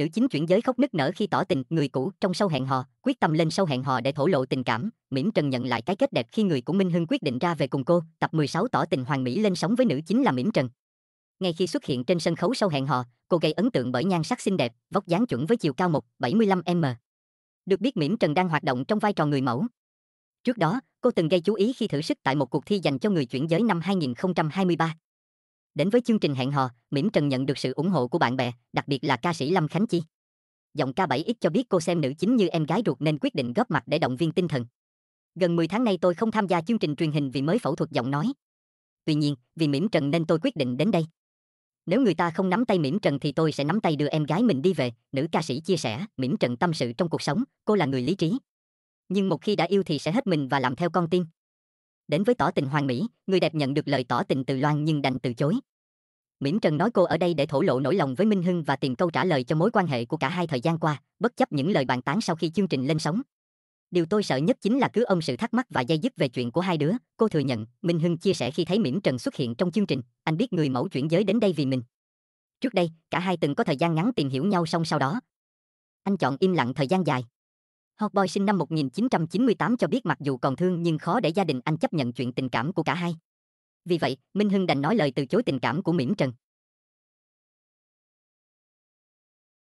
nữ chính chuyển giới khóc nức nở khi tỏ tình người cũ trong sâu hẹn hò quyết tâm lên sâu hẹn hò để thổ lộ tình cảm mỉm trần nhận lại cái kết đẹp khi người của minh hưng quyết định ra về cùng cô tập 16 tỏ tình hoàng mỹ lên sóng với nữ chính là mỉm trần ngay khi xuất hiện trên sân khấu sâu hẹn hò cô gây ấn tượng bởi nhan sắc xinh đẹp vóc dáng chuẩn với chiều cao một 175 m được biết mỉm trần đang hoạt động trong vai trò người mẫu trước đó cô từng gây chú ý khi thử sức tại một cuộc thi dành cho người chuyển giới năm 2023 Đến với chương trình hẹn hò, Miễm Trần nhận được sự ủng hộ của bạn bè, đặc biệt là ca sĩ Lâm Khánh Chi. Giọng ca 7X cho biết cô xem nữ chính như em gái ruột nên quyết định góp mặt để động viên tinh thần. Gần 10 tháng nay tôi không tham gia chương trình truyền hình vì mới phẫu thuật giọng nói. Tuy nhiên, vì Miễm Trần nên tôi quyết định đến đây. Nếu người ta không nắm tay Miễm Trần thì tôi sẽ nắm tay đưa em gái mình đi về, nữ ca sĩ chia sẻ, Miễm Trần tâm sự trong cuộc sống, cô là người lý trí. Nhưng một khi đã yêu thì sẽ hết mình và làm theo con tim. Đến với tỏ tình hoàng mỹ, người đẹp nhận được lời tỏ tình từ Loan nhưng đành từ chối. Miễn Trần nói cô ở đây để thổ lộ nỗi lòng với Minh Hưng và tìm câu trả lời cho mối quan hệ của cả hai thời gian qua, bất chấp những lời bàn tán sau khi chương trình lên sóng. Điều tôi sợ nhất chính là cứ ông sự thắc mắc và dây dứt về chuyện của hai đứa, cô thừa nhận, Minh Hưng chia sẻ khi thấy Miễn Trần xuất hiện trong chương trình, anh biết người mẫu chuyển giới đến đây vì mình. Trước đây, cả hai từng có thời gian ngắn tìm hiểu nhau xong sau đó. Anh chọn im lặng thời gian dài. Hot Boy sinh năm 1998 cho biết mặc dù còn thương nhưng khó để gia đình anh chấp nhận chuyện tình cảm của cả hai. Vì vậy, Minh Hưng đành nói lời từ chối tình cảm của Miễn Trần.